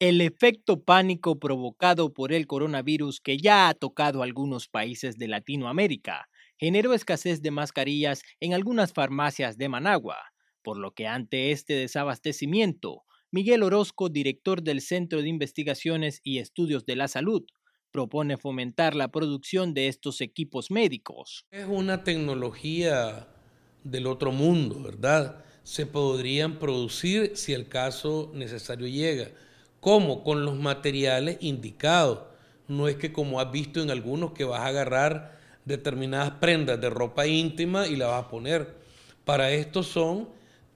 el efecto pánico provocado por el coronavirus que ya ha tocado algunos países de Latinoamérica generó escasez de mascarillas en algunas farmacias de Managua, por lo que ante este desabastecimiento, Miguel Orozco, director del Centro de Investigaciones y Estudios de la Salud, propone fomentar la producción de estos equipos médicos. Es una tecnología del otro mundo, ¿verdad? Se podrían producir si el caso necesario llega ¿Cómo? Con los materiales indicados. No es que como has visto en algunos que vas a agarrar determinadas prendas de ropa íntima y la vas a poner. Para esto son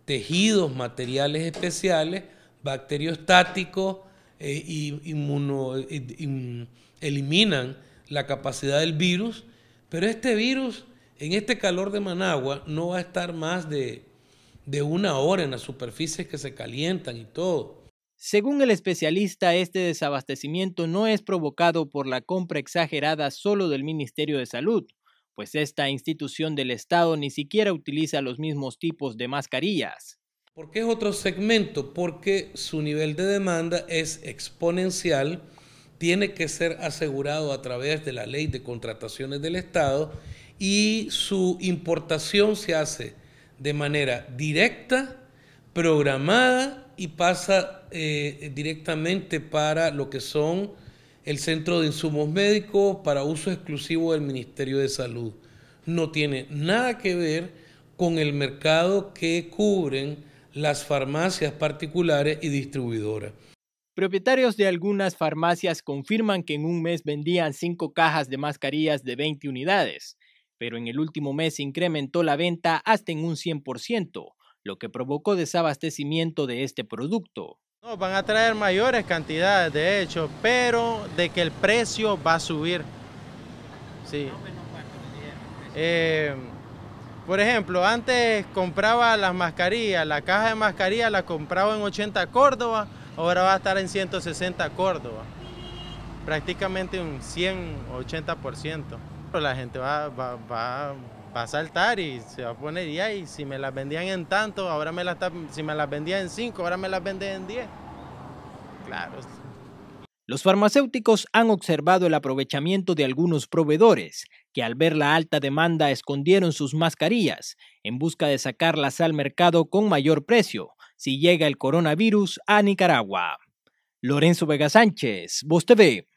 tejidos, materiales especiales, bacteriostáticos, eh, y mm, eliminan la capacidad del virus. Pero este virus, en este calor de Managua, no va a estar más de, de una hora en las superficies que se calientan y todo. Según el especialista, este desabastecimiento no es provocado por la compra exagerada solo del Ministerio de Salud, pues esta institución del Estado ni siquiera utiliza los mismos tipos de mascarillas. ¿Por qué es otro segmento? Porque su nivel de demanda es exponencial, tiene que ser asegurado a través de la ley de contrataciones del Estado y su importación se hace de manera directa, programada y pasa eh, directamente para lo que son el Centro de Insumos Médicos para uso exclusivo del Ministerio de Salud. No tiene nada que ver con el mercado que cubren las farmacias particulares y distribuidoras. Propietarios de algunas farmacias confirman que en un mes vendían cinco cajas de mascarillas de 20 unidades, pero en el último mes incrementó la venta hasta en un 100%, lo que provocó desabastecimiento de este producto. No, van a traer mayores cantidades, de hecho, pero de que el precio va a subir. Sí. Eh, por ejemplo, antes compraba las mascarillas, la caja de mascarillas la compraba en 80 Córdoba, ahora va a estar en 160 Córdoba. Prácticamente un 180%. Pero la gente va, va, va va a saltar y se va a poner y si me las vendían en tanto, ahora me las si me las vendían en cinco, ahora me las venden en diez. Claro. Los farmacéuticos han observado el aprovechamiento de algunos proveedores que al ver la alta demanda escondieron sus mascarillas en busca de sacarlas al mercado con mayor precio si llega el coronavirus a Nicaragua. Lorenzo Vega Sánchez, Voz TV.